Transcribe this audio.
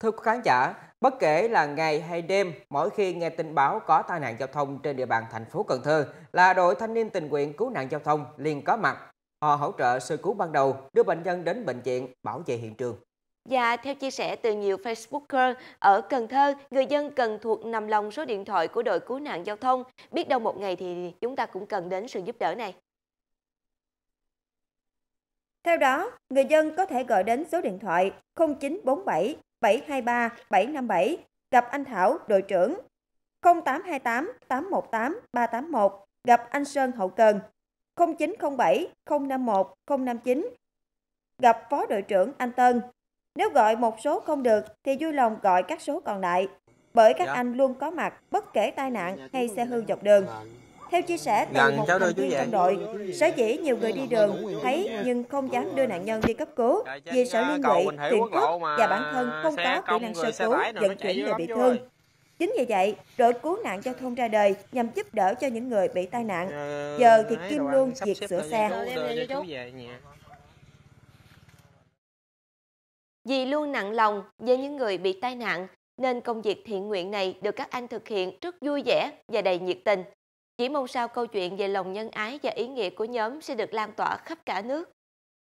Thưa quý khán giả, bất kể là ngày hay đêm, mỗi khi nghe tin báo có tai nạn giao thông trên địa bàn thành phố Cần Thơ, là đội thanh niên tình nguyện cứu nạn giao thông liền có mặt. Họ hỗ trợ sơ cứu ban đầu, đưa bệnh nhân đến bệnh viện, bảo vệ hiện trường. Và dạ, theo chia sẻ từ nhiều Facebooker ở Cần Thơ, người dân cần thuộc nằm lòng số điện thoại của đội cứu nạn giao thông. Biết đâu một ngày thì chúng ta cũng cần đến sự giúp đỡ này. Theo đó, người dân có thể gọi đến số điện thoại 0947 723 757 gặp anh Thảo, đội trưởng 0828 818 381 gặp anh Sơn Hậu Cần 0907 051 059 gặp Phó đội trưởng Anh Tân. Nếu gọi một số không được thì vui lòng gọi các số còn lại bởi các dạ. anh luôn có mặt bất kể tai nạn dạ, dạ, hay xe hư dạ. dọc đường. Theo chia sẻ từ Lần một cháu thành viên trong đội, sở dĩ nhiều người đi đường thấy nhưng không dám đưa nạn nhân đi cấp cứu vì sợ liên lụy, tiền cướp và bản thân không có kỹ năng sơ cứu vận chuyển người bị thương. Chính vì vậy, đội cứu nạn giao thông ra đời nhằm giúp đỡ cho những người bị tai nạn. Ờ, Giờ thì Kim luôn việc sửa xe. Vì luôn nặng lòng với những người bị tai nạn, nên công việc thiện nguyện này được các anh thực hiện rất vui vẻ và đầy nhiệt tình. Chỉ mong sao câu chuyện về lòng nhân ái và ý nghĩa của nhóm sẽ được lan tỏa khắp cả nước.